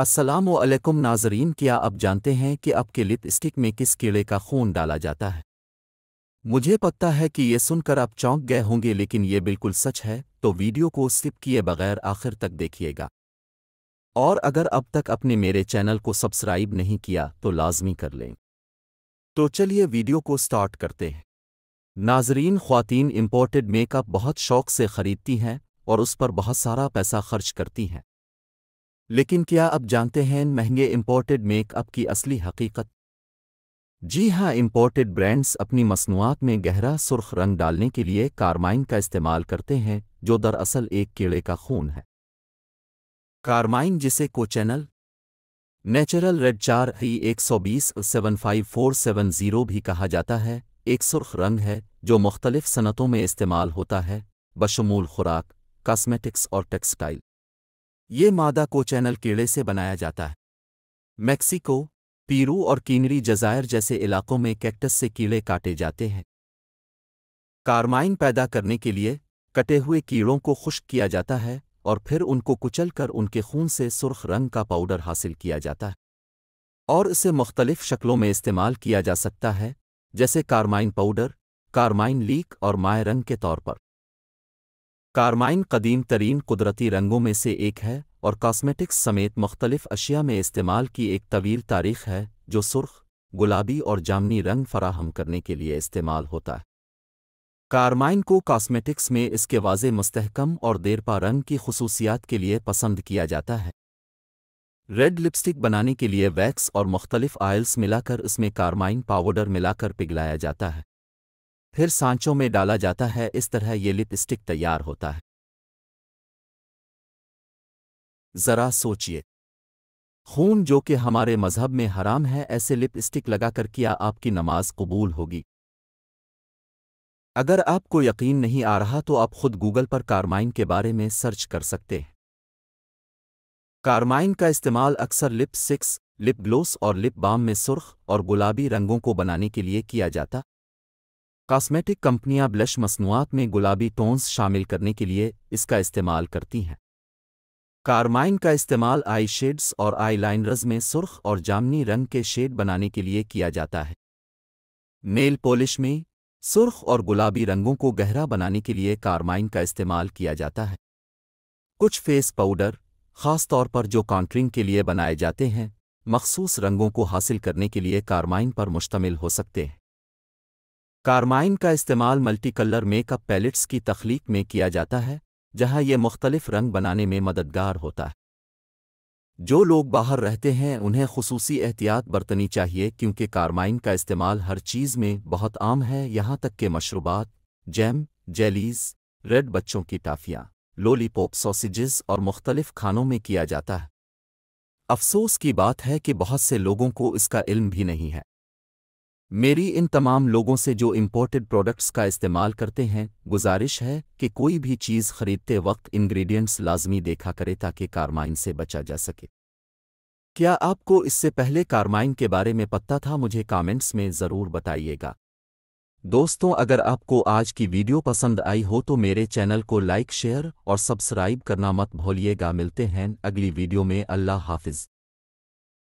असलम नाजरीन क्या आप जानते हैं कि आपके लित स्टिक में किस कीड़े का खून डाला जाता है मुझे पता है कि ये सुनकर आप चौंक गए होंगे लेकिन ये बिल्कुल सच है तो वीडियो को स्किप किए बगैर आखिर तक देखिएगा और अगर अब तक अपने मेरे चैनल को सब्सक्राइब नहीं किया तो लाजमी कर लें तो चलिए वीडियो को स्टार्ट करते हैं नाजरीन ख्वातीन इम्पोर्टेड मेकअप बहुत शौक से खरीदती हैं और उस पर बहुत सारा पैसा खर्च करती हैं लेकिन क्या आप जानते हैं महंगे इम्पोर्टेड मेकअप की असली हकीकत जी हाँ इम्पोर्टेड ब्रांड्स अपनी मसनूआत में गहरा सुर्ख रंग डालने के लिए कारमाइन का इस्तेमाल करते हैं जो दरअसल एक कीड़े का खून है कारमाइन जिसे कोचैनल नेचुरल रेड चार ही एक सौ बीस seven five four seven zero भी कहा जाता है एक सुर्ख रंग है जो मुख्तलिफ सनतों में इस्तेमाल होता है बशमूल खुराक कास्मेटिक्स और टेक्सटाइल ये मादा को चैनल कीड़े से बनाया जाता है मैक्सिको पीरू और कीनरी जजायर जैसे इलाकों में कैक्टस से कीड़े काटे जाते हैं कार्माइन पैदा करने के लिए कटे हुए कीड़ों को खुश्क किया जाता है और फिर उनको कुचलकर उनके खून से सुर्ख रंग का पाउडर हासिल किया जाता है और इसे मुख्तलिफ शक्लों में इस्तेमाल किया जा सकता है जैसे कार्माइन पाउडर कार्माइन लीक और माय रंग के तौर पर कारमाइन कदीम तरीन कुदरती रंगों में से एक है और कॉस्मेटिक्स समेत मुख्तलिफ अशिया में इस्तेमाल की एक तवील तारीख है जो सुर्ख गुलाबी और जामनी रंग फराहम करने के लिए इस्तेमाल होता है कारमाइन को कॉस्मेटिक्स में इसके वाज मुस्तहकम और देरपा रंग की खसूसियात के लिए पसंद किया जाता है रेड लिपस्टिक बनाने के लिए वैक्स और मुख्तलिफ आयल्स मिलाकर इसमें कारमाइन पाउडर मिलाकर पिघलाया जाता है फिर सांचों में डाला जाता है इस तरह ये लिपस्टिक तैयार होता है जरा सोचिए खून जो कि हमारे मजहब में हराम है ऐसे लिपस्टिक लगाकर किया आपकी नमाज कबूल होगी अगर आपको यकीन नहीं आ रहा तो आप खुद गूगल पर कारमाइन के बारे में सर्च कर सकते हैं कारमाइन का इस्तेमाल अक्सर लिप सिक्स लिप ग्लोस और लिप बाम में सुर्ख और गुलाबी रंगों को बनाने के लिए किया जाता कॉस्मेटिक कंपनियां ब्लश मसनूआत में गुलाबी टोन्स शामिल करने के लिए इसका इस्तेमाल करती हैं कारमाइन का इस्तेमाल आई शेड्स और आई लाइनर्स में सुर्ख और जामनी रंग के शेड बनाने के लिए किया जाता है नेल पॉलिश में सुर्ख और गुलाबी रंगों को गहरा बनाने के लिए कारमाइन का इस्तेमाल किया जाता है कुछ फेस पाउडर खास तौर पर जो कॉन्ट्रिंग के लिए बनाए जाते हैं मखसूस रंगों को हासिल करने के लिए कारमाइन पर मुश्तमिल हो सकते हैं कारमाइन का इस्तेमाल मल्टी कलर मेकअप पैलेट्स की तख्लीक में किया जाता है जहां ये मुख्तलिफ रंग बनाने में मददगार होता है जो लोग बाहर रहते हैं उन्हें खसूसी एहतियात बरतनी चाहिए क्योंकि कारमाइन का इस्तेमाल हर चीज़ में बहुत आम है यहां तक के मशरूबात जैम जेलीज रेड बच्चों की टाफियां लोलीपॉप सॉसेजेस और मुख्तलिफ खानों में किया जाता है अफसोस की बात है कि बहुत से लोगों को इसका इल्म भी नहीं है मेरी इन तमाम लोगों से जो इम्पोर्टेड प्रोडक्ट्स का इस्तेमाल करते हैं गुजारिश है कि कोई भी चीज़ खरीदते वक्त इंग्रेडिएंट्स लाजमी देखा करे ताकि कारमाइन से बचा जा सके क्या आपको इससे पहले कारमाइन के बारे में पता था मुझे कमेंट्स में ज़रूर बताइएगा दोस्तों अगर आपको आज की वीडियो पसंद आई हो तो मेरे चैनल को लाइक शेयर और सब्सक्राइब करना मत भूलिएगा मिलते हैं अगली वीडियो में अल्लाह हाफिज़